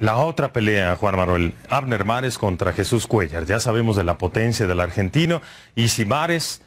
La otra pelea, Juan Manuel, Abner Mares contra Jesús Cuellar. Ya sabemos de la potencia del argentino y si Mares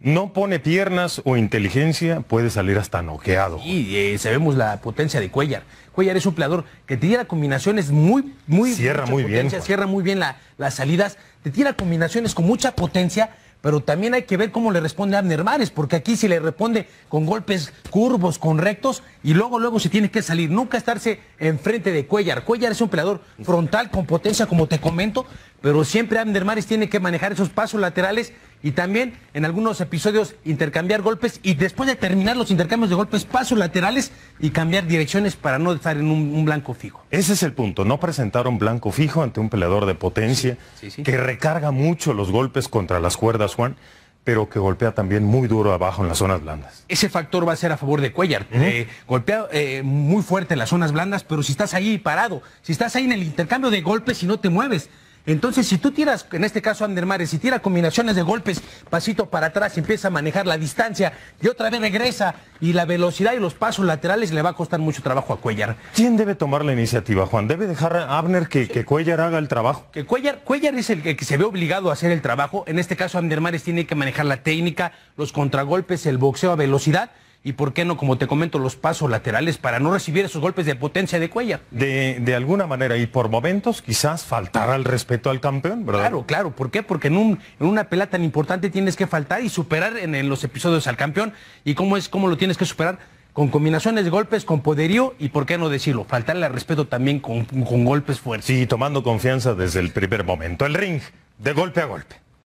no pone piernas o inteligencia, puede salir hasta noqueado. Y eh, sabemos la potencia de Cuellar. Cuellar es un peleador que te tira combinaciones muy, muy... Cierra muy bien. Cierra muy bien las salidas, te tira combinaciones con mucha potencia pero también hay que ver cómo le responde Abner Mares, porque aquí si le responde con golpes curvos, con rectos, y luego, luego se tiene que salir, nunca estarse enfrente de Cuellar. Cuellar es un peleador frontal, con potencia, como te comento, pero siempre Abner Mares tiene que manejar esos pasos laterales y también en algunos episodios intercambiar golpes y después de terminar los intercambios de golpes, pasos laterales y cambiar direcciones para no estar en un, blanco fijo. Ese es el punto, no presentar un blanco fijo ante un peleador de potencia que recarga mucho los golpes contra las cuerdas, Juan pero que golpea también muy duro abajo en las zonas blandas. Ese factor va a ser a favor de Cuellar. que eh, golpea eh, muy fuerte en las zonas blandas, pero si estás ahí parado, si estás ahí en el intercambio de golpes y no te mueves, entonces, si tú tiras, en este caso Ander Mares, si tira combinaciones de golpes, pasito para atrás, empieza a manejar la distancia y otra vez regresa y la velocidad y los pasos laterales le va a costar mucho trabajo a Cuellar. ¿Quién debe tomar la iniciativa, Juan? ¿Debe dejar a Abner que, Cuellar haga el trabajo? Que Cuellar, Cuellar es el que, se ve obligado a hacer el trabajo. En este caso, Ander Mares tiene que manejar la técnica, los contragolpes, el boxeo a velocidad y por qué no, como te comento, los pasos laterales para no recibir esos golpes de potencia de cuella. De, alguna manera, y por momentos quizás faltar al respeto al campeón, ¿verdad? Claro, claro, ¿por qué? Porque en, una pelea tan importante tienes que faltar y superar en, los episodios al campeón. ¿Y cómo es, cómo lo tienes que superar? Con combinaciones de golpes, con poderío y, ¿por qué no decirlo? Faltarle al respeto también con, con golpes fuertes. Sí, tomando confianza desde el primer momento. El ring, de golpe a golpe.